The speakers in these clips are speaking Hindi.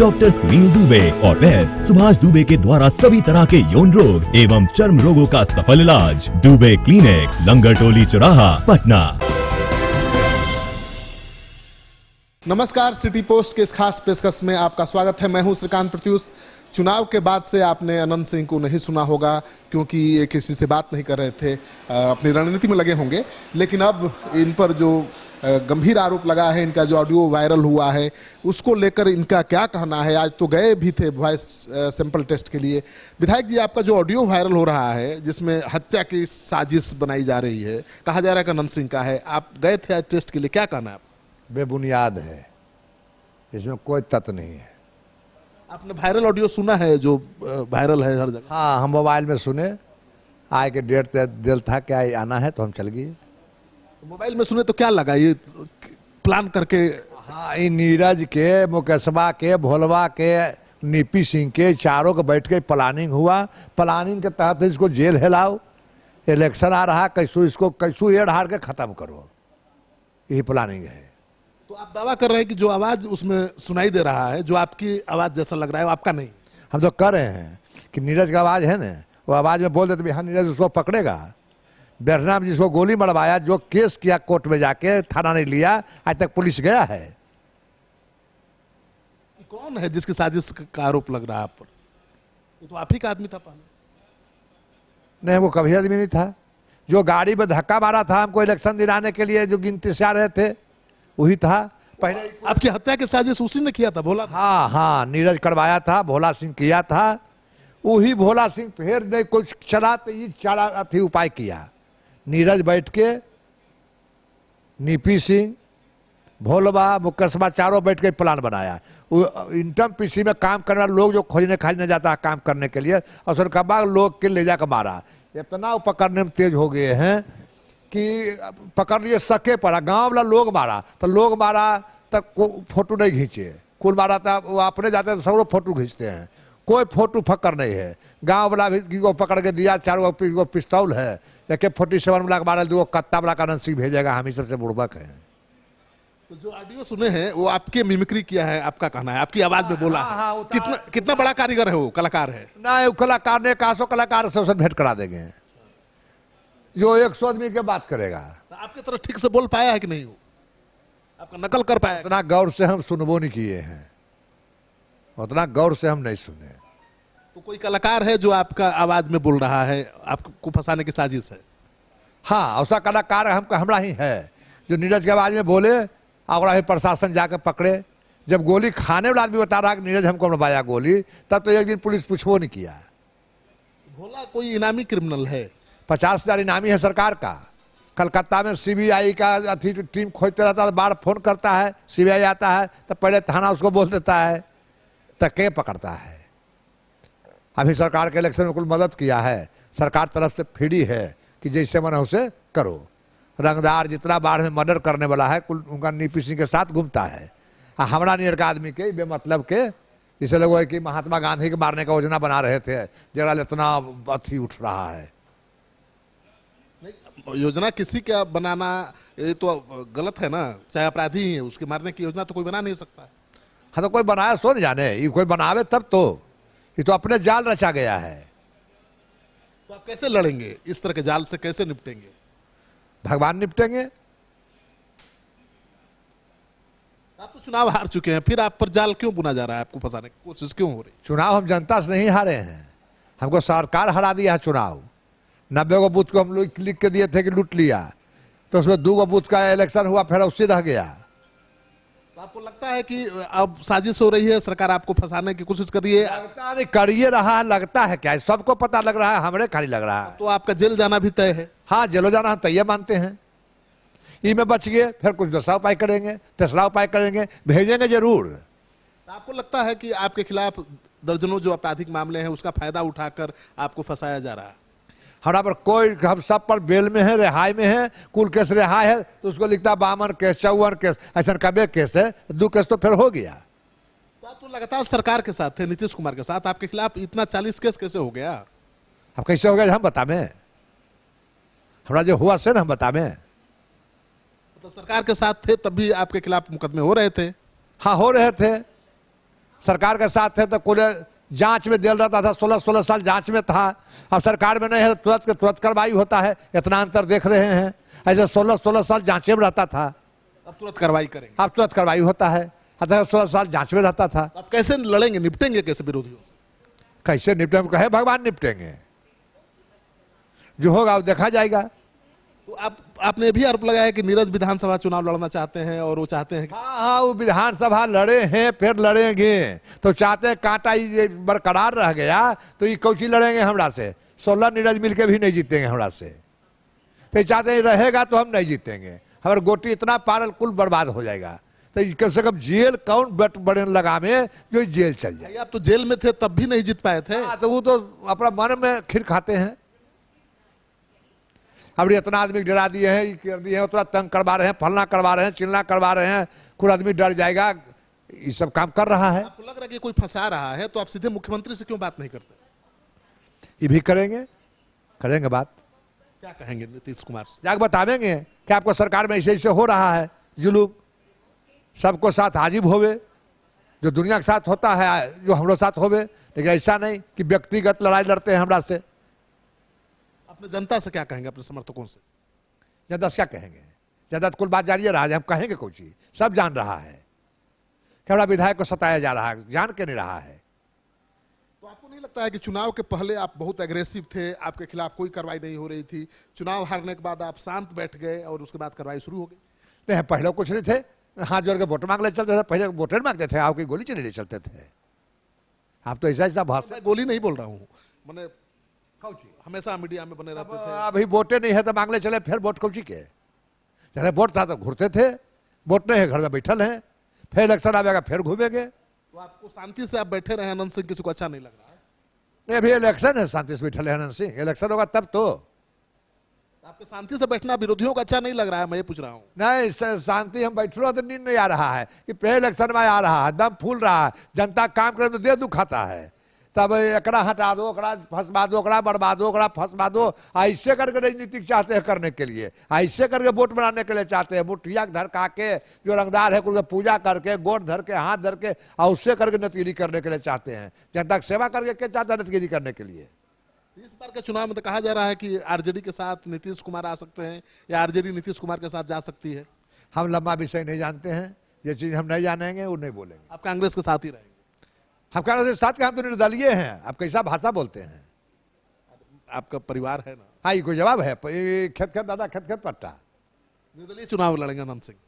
डॉक्टर सुनील दुबे और वैद सुभाष दुबे के द्वारा सभी तरह के यौन रोग एवं चर्म रोगों का सफल इलाज दुबे क्लिनिक लंगर टोली चौराहा पटना नमस्कार सिटी पोस्ट के इस खास पेशकश में आपका स्वागत है मैं हूं श्रीकांत प्रत्यूष चुनाव के बाद से आपने अनंत सिंह को नहीं सुना होगा क्योंकि ये किसी से बात नहीं कर रहे थे अपनी रणनीति में लगे होंगे लेकिन अब इन पर जो गंभीर आरोप लगा है इनका जो ऑडियो वायरल हुआ है उसको लेकर इनका क्या कहना है आज तो गए भी थे वॉइस सैंपल टेस्ट के लिए विधायक जी आपका जो ऑडियो वायरल हो रहा है जिसमें हत्या की साजिश बनाई जा रही है कहा जा रहा है कि अनंत सिंह का है आप गए थे आज टेस्ट के लिए क्या कहना है आप बेबुनियाद है इसमें कोई तत्व नहीं है आपने वायरल ऑडियो सुना है जो वायरल है हर जगह हाँ हम मोबाइल में सुने आए के डेट दिल था क्या आना है तो हम चल गए मोबाइल में सुने तो क्या लगा ये प्लान करके हाँ ये नीरज के मुकेशवा के भोलवा के नीपी सिंह के चारों के बैठ के प्लानिंग हुआ प्लानिंग के तहत इसको जेल हिलाओ इलेक्शन आ रहा कैसो इसको कैसो एड़ हार के ख़त्म करो यही प्लानिंग है तो आप दावा कर रहे हैं कि जो आवाज़ उसमें सुनाई दे रहा है जो आपकी आवाज़ जैसा लग रहा है वो आपका नहीं हम तो कह रहे हैं कि नीरज का आवाज़ है ना वो आवाज़ में बोल देते हाँ नीरज उसको पकड़ेगा बेरनाम जिसको गोली मरवाया जो केस किया कोर्ट में जाके थाना नहीं लिया आज तक पुलिस गया है कौन है जिसकी साजिश का आरोप लग रहा है आप पर ये तो आप ही का आदमी था पहले नहीं वो कभी आदमी नहीं था जो गाड़ी में धक्का मारा था हमको इलेक्शन दिलाने के लिए जो गिनती से आ रहे थे वही था पहले आपकी हत्या के साजिश उसी ने किया था भोला हाँ हाँ नीरज करवाया था भोला सिंह किया था वही भोला सिंह फिर ने कुछ चला तो ये चला अथी उपाय किया नीरज बैठ के नीपी सिंह भोलवा मुकसमा चारों बैठ के प्लान बनाया वो इंटम पीसी में काम करने वाले लोग जो खोजने खाजने जाता है काम करने के लिए और सुनकबा लोग के ले जाकर मारा इतना उपकरण में तेज हो गए हैं कि पकड़ लिए सके पड़ा गाँव वाला लोग मारा तो लोग मारा तो फोटो नहीं खींचे कुल मारा था वो अपने जाते हैं तो सब लोग फोटो खींचते हैं कोई फोटो फकर नहीं है गाँव वाला भी को पकड़ के दिया चार गो पिस्तौल है या के फोर्टी सेवन वाला मारा दो कत्ता वाला कानन सिंह भेजेगा हम ही सबसे बुड़बक हैं तो जो ऑडियो सुने हैं वो आपके मिमिक्री किया है आपका कहना है आपकी आवाज में हाँ, बोला हाँ, हाँ, कितना तो- कितना बड़ा कारीगर है वो कलाकार है ना वो कलाकार ने कहा सो कलाकार से भेंट करा देंगे जो एक सौ आदमी के बात करेगा तो आपकी तरह ठीक से बोल पाया है कि नहीं आपका नकल कर पाया इतना गौर से हम सुनबो नहीं किए हैं उतना गौर से हम नहीं सुने तो कोई कलाकार है जो आपका आवाज में बोल रहा है आपको फंसाने की साजिश है हाँ ऐसा कलाकार हम हमारा ही है जो नीरज के आवाज में बोले और प्रशासन जाकर पकड़े जब गोली खाने वाला आदमी बता रहा कि नीरज हमको मरवाया गोली तब तो एक दिन पुलिस पूछो नहीं किया भोला कोई इनामी क्रिमिनल है पचास हजार इनामी है सरकार का कलकत्ता में सीबीआई का अथी टीम खोजते रहता है तो बार फोन करता है सीबीआई आता है तो पहले थाना उसको बोल देता है तो के पकड़ता है अभी सरकार के इलेक्शन में कुल मदद किया है सरकार तरफ से फ्री है कि जैसे मन उसे करो रंगदार जितना बाढ़ में मर्डर करने वाला है कुल उनका नीपी सिंह के साथ घूमता है आ हमारा नियर का आदमी के बेमतलब के इसे लोग है कि महात्मा गांधी के मारने का योजना बना रहे थे जरा इतना अथी उठ रहा है योजना किसी का बनाना ये तो गलत है ना चाहे अपराधी ही है उसके मारने की योजना तो कोई बना नहीं सकता हाँ तो कोई बनाया सो नहीं जाने ये कोई बनावे तब तो ये तो अपने जाल रचा गया है तो आप कैसे लड़ेंगे इस तरह के जाल से कैसे निपटेंगे भगवान निपटेंगे आप तो चुनाव हार चुके हैं फिर आप पर जाल क्यों बुना जा रहा है आपको फंसाने की कोशिश क्यों हो रही चुनाव हम जनता से नहीं हारे हैं हमको सरकार हरा दिया है चुनाव नब्बे को बूथ को हम लोग क्लिक के दिए थे कि लूट लिया तो उसमें दो गो बूथ का इलेक्शन हुआ फिर उससे रह गया तो आपको लगता है कि अब साजिश हो रही है सरकार आपको फंसाने की कोशिश कर रही है करिए रहा है लगता है क्या सबको पता लग रहा है हमारे खाली लग रहा है तो आपका जेल जाना भी तय है हाँ जेलो जाना हम तय मानते हैं ई में बच गए फिर कुछ दूसरा उपाय करेंगे तीसरा उपाय करेंगे भेजेंगे जरूर तो आपको लगता है कि आपके खिलाफ दर्जनों जो आपराधिक मामले हैं उसका फायदा उठाकर आपको फंसाया जा रहा है हमारा पर कोई हम सब पर बेल में है रिहाई में है कुल केस रिहाई है तो उसको लिखता बावन केस चौवन केस ऐसा कबे केस है तो दो केस तो फिर हो गया तो आप तो लगातार सरकार के साथ थे नीतीश कुमार के साथ आपके खिलाफ इतना चालीस केस कैसे हो गया अब कैसे हो गया हम बता में हमारा जो हुआ से ना हम बता में मतलब तो सरकार के साथ थे तब भी आपके खिलाफ मुकदमे हो रहे थे हाँ हो रहे थे सरकार के साथ थे तो कुल जांच में दिल रहता था सोलह सोलह साल जांच में था अब सरकार में नहीं है तो तुरंत के तुरंत कार्रवाई होता है इतना अंतर देख रहे हैं ऐसे सोलह सोलह साल जांच में रहता था अब तुरंत कार्रवाई करें अब तुरंत कार्रवाई होता है अतः सोलह साल जांच में रहता था अब कैसे लड़ेंगे निपटेंगे कैसे विरोधियों से कैसे निपटेंगे कहे भगवान निपटेंगे जो होगा वो देखा जाएगा आप आपने भी आरोप लगाया कि नीरज विधानसभा चुनाव लड़ना चाहते हैं और वो चाहते हैं हाँ हाँ वो विधानसभा लड़े हैं फिर लड़ेंगे तो चाहते हैं कांटा ये बरकरार रह गया तो ये कौची लड़ेंगे हमरा से सोलह नीरज मिलके भी नहीं जीतेंगे हमरा से तो चाहते हैं रहेगा तो हम नहीं जीतेंगे हमारे गोटी इतना पारल कुल बर्बाद हो जाएगा तो कम से कम जेल कौन बट बड़े लगा में जो जेल चल जाए आप तो जेल में थे तब भी नहीं जीत पाए थे हाँ, तो वो तो अपना मन में खिर खाते हैं हमने इतना आदमी डरा दिए हैं ये कर दिए हैं उतना तंग करवा रहे हैं फलना करवा रहे हैं चिलना करवा रहे हैं खुद आदमी डर जाएगा ये सब काम कर रहा है आपको लग रहा है कि कोई फंसा रहा है तो आप सीधे मुख्यमंत्री से क्यों बात नहीं करते ये भी करेंगे करेंगे बात क्या कहेंगे नीतीश कुमार से जाकर बतावेंगे क्या आपको सरकार में ऐसे ऐसे हो रहा है जुलूम सबको साथ हाजिब होवे जो दुनिया के साथ होता है जो हम साथ होवे लेकिन ऐसा नहीं कि व्यक्तिगत लड़ाई लड़ते हैं हमारा से में जनता से क्या कहेंगे अपने समर्थकों से जनता से क्या कहेंगे जनता कुल बात जारी है राज हम कहेंगे कुछ चीज सब जान रहा है खेड़ा विधायक को सताया जा रहा है जान के नहीं रहा है तो आपको नहीं लगता है कि चुनाव के पहले आप बहुत एग्रेसिव थे आपके खिलाफ कोई कार्रवाई नहीं हो रही थी चुनाव हारने के बाद आप शांत बैठ गए और उसके बाद कार्रवाई शुरू हो गई नहीं पहले कुछ नहीं थे हाथ जोड़ के वोट मांग ले चलते थे पहले वोटे मांगते थे आपकी गोली चले चलते थे आप तो ऐसा ऐसा भाषा गोली नहीं बोल रहा हूँ मैंने हमेशा मीडिया में बने रहते थे अभी वोटे नहीं है तो मांगले चले फिर वोट कौची के चले वोट था तो घूरते थे वोट नहीं है घर में बैठल हैं फिर इलेक्शन आएगा फिर घूमेंगे तो आपको शांति से आप बैठे रहे आनंद सिंह किसी को अच्छा नहीं लग रहा है अभी इलेक्शन है शांति से बैठे आनंद सिंह इलेक्शन होगा तब तो आपको शांति से बैठना विरोधियों को अच्छा नहीं लग रहा है मैं ये पूछ रहा हूँ नहीं शांति हम बैठलो तो नींद नहीं आ रहा है कि पे इलेक्शन में आ रहा है दम फूल रहा है जनता काम करे तो दे दुखाता है तब एक हटा दो एक फंसवा दो एक बर्बाद दो एक फंसवा दो ऐसे करके राजनीतिक चाहते हैं करने के लिए ऐसे करके वोट बनाने के लिए चाहते हैं मुठिया धरका के जो रंगदार है उनको पूजा करके गोट धर के हाथ धर के और उससे करके नतगिरी करने के लिए चाहते हैं जनता की सेवा करके क्या चाहता है नतगिरी करने के लिए इस बार के चुनाव में तो कहा जा रहा है कि आरजेडी के साथ नीतीश कुमार आ सकते हैं या आरजेडी नीतीश कुमार के साथ जा सकती है हम लंबा विषय नहीं जानते हैं ये चीज़ हम नहीं जानेंगे वो नहीं बोलेंगे आप कांग्रेस के साथ ही रहेंगे हफ्कार से साथ कहा तो निर्दलीय हैं आप कैसा भाषा बोलते हैं आपका परिवार है ना हाँ ये कोई जवाब है खत खत दादा खत खत पट्टा निर्दलीय चुनाव लड़ेंगे अनंत सिंह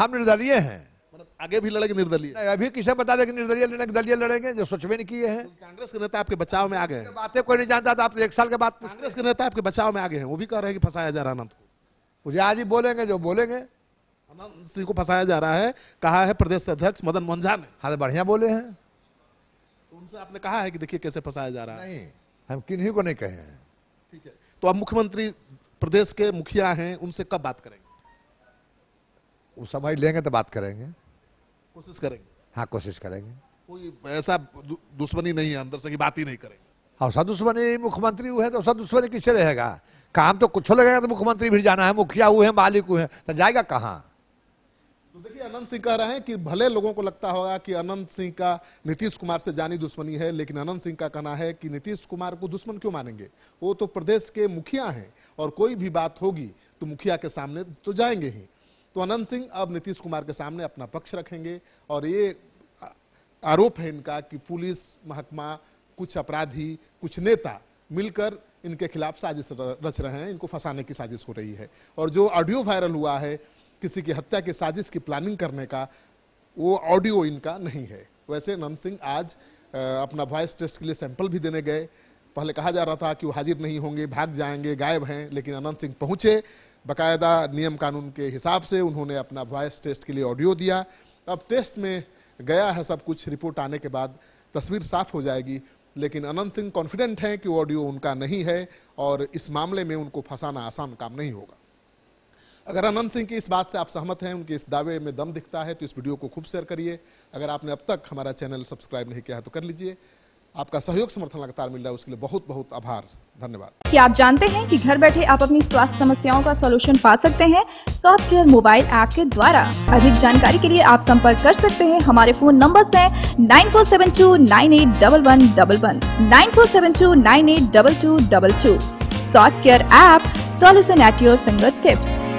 हम निर्दलीय हैं मतलब आगे भी लड़ेंगे निर्दलीय अभी किसे बता देंगे निर्दलीय लड़ेंगे दलीय लड़ेंगे जो सोचवे नहीं किए हैं तो कांग्रेस के नेता आपके बचाव में आ गए बातें कोई नहीं जानता था आप एक साल के बाद कांग्रेस के नेता आपके बचाव में आ गए हैं वो भी कह रहे हैं कि फंसाया जा रहा अनंत को मुझे आज ही बोलेंगे जो बोलेंगे अनंत सिंह को फंसाया जा रहा है कहा है प्रदेश अध्यक्ष मदन मोहन झा ने हाँ तो बढ़िया बोले हैं हमसे आपने कहा है कि देखिए कैसे फंसाया जा रहा है नहीं हम किन्हीं को नहीं कहे हैं ठीक है तो अब मुख्यमंत्री प्रदेश के मुखिया हैं उनसे कब बात करेंगे उस समय लेंगे तो बात करेंगे कोशिश करेंगे हाँ कोशिश करेंगे कोई ऐसा दुश्मनी नहीं है अंदर से कि बात ही नहीं करेंगे औसा हाँ, दुश्मनी मुख्यमंत्री हुए तो औसा दुश्मनी किसे रहेगा काम तो कुछ लगेगा तो मुख्यमंत्री भी जाना है मुखिया हुए हैं मालिक हुए हैं तो जाएगा कहाँ अनंत सिंह कह रहे हैं कि भले लोगों को लगता होगा कि अनंत सिंह का नीतीश कुमार से जानी दुश्मनी है लेकिन अनंत सिंह का कहना है कि नीतीश कुमार को दुश्मन क्यों मानेंगे वो तो प्रदेश के मुखिया हैं और कोई भी बात होगी तो मुखिया के सामने तो जाएंगे ही तो अनंत सिंह अब नीतीश कुमार के सामने अपना पक्ष रखेंगे और ये आरोप है इनका कि पुलिस महकमा कुछ अपराधी कुछ नेता मिलकर इनके खिलाफ साजिश रच रहे हैं इनको फंसाने की साजिश हो रही है और जो ऑडियो वायरल हुआ है किसी की हत्या की साजिश की प्लानिंग करने का वो ऑडियो इनका नहीं है वैसे नंद सिंह आज अपना वॉइस टेस्ट के लिए सैंपल भी देने गए पहले कहा जा रहा था कि वो हाजिर नहीं होंगे भाग जाएंगे गायब हैं लेकिन अनंत सिंह पहुंचे बकायदा नियम कानून के हिसाब से उन्होंने अपना वॉइस टेस्ट के लिए ऑडियो दिया अब टेस्ट में गया है सब कुछ रिपोर्ट आने के बाद तस्वीर साफ हो जाएगी लेकिन अनंत सिंह कॉन्फिडेंट हैं कि ऑडियो उनका नहीं है और इस मामले में उनको फंसाना आसान काम नहीं होगा अगर आनंद सिंह की इस बात से आप सहमत हैं उनके इस दावे में दम दिखता है तो इस वीडियो को खूब शेयर करिए अगर आपने अब तक हमारा चैनल सब्सक्राइब नहीं किया है तो कर लीजिए आपका सहयोग समर्थन लगातार मिल रहा है उसके लिए बहुत बहुत आभार धन्यवाद क्या आप जानते हैं कि घर बैठे आप अपनी स्वास्थ्य समस्याओं का सोल्यूशन पा सकते हैं सॉफ्ट केयर मोबाइल ऐप के द्वारा अधिक जानकारी के लिए आप संपर्क कर सकते हैं हमारे फोन नंबर है nine four seven two nine eight double one double one nine four seven two nine eight double two double two soft care app solution at your finger tips